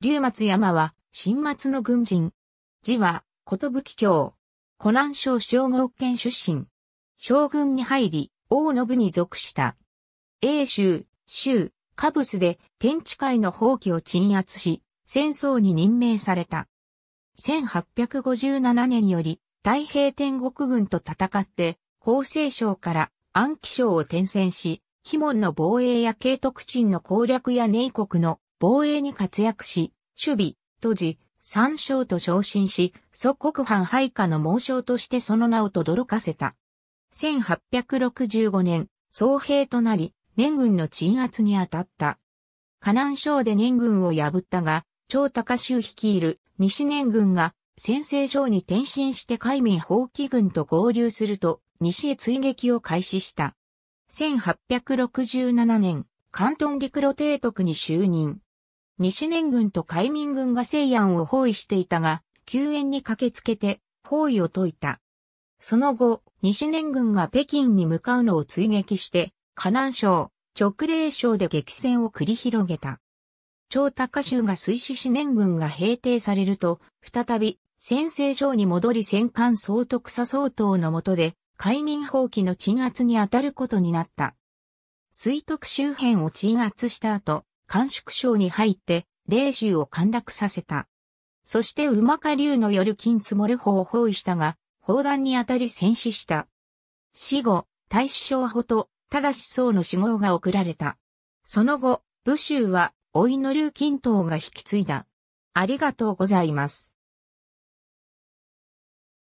竜松山は、新松の軍人。字は、ことぶき京。湖南省小郷県出身。将軍に入り、王信に属した。英州、州、カブスで天地会の放棄を鎮圧し、戦争に任命された。1857年より、太平天国軍と戦って、厚生省から安徽省を転戦し、鬼門の防衛や慶徳鎮の攻略や寧国の防衛に活躍し、守備、閉じ、三将と昇進し、祖国藩配下の猛将としてその名を轟かせた。1865年、総兵となり、年軍の鎮圧に当たった。河南省で年軍を破ったが、超高州率いる西年軍が先制省に転身して海民放棄軍と合流すると、西へ追撃を開始した。1867年、関東陸路提督に就任。西年軍と海民軍が西安を包囲していたが、救援に駆けつけて包囲を解いた。その後、西年軍が北京に向かうのを追撃して、河南省、直令省で激戦を繰り広げた。超高州が水死四年軍が平定されると、再び、先制省に戻り戦艦総督佐総統の下で、海民放棄の鎮圧に当たることになった。水徳周辺を鎮圧した後、甘粛省に入って、霊州を陥落させた。そして馬下流の夜金積もる法を包囲したが、砲弾に当たり戦死した。死後、大使小ほと、ただし僧の死後が送られた。その後、武州は、おいの龍金等が引き継いだ。ありがとうございます。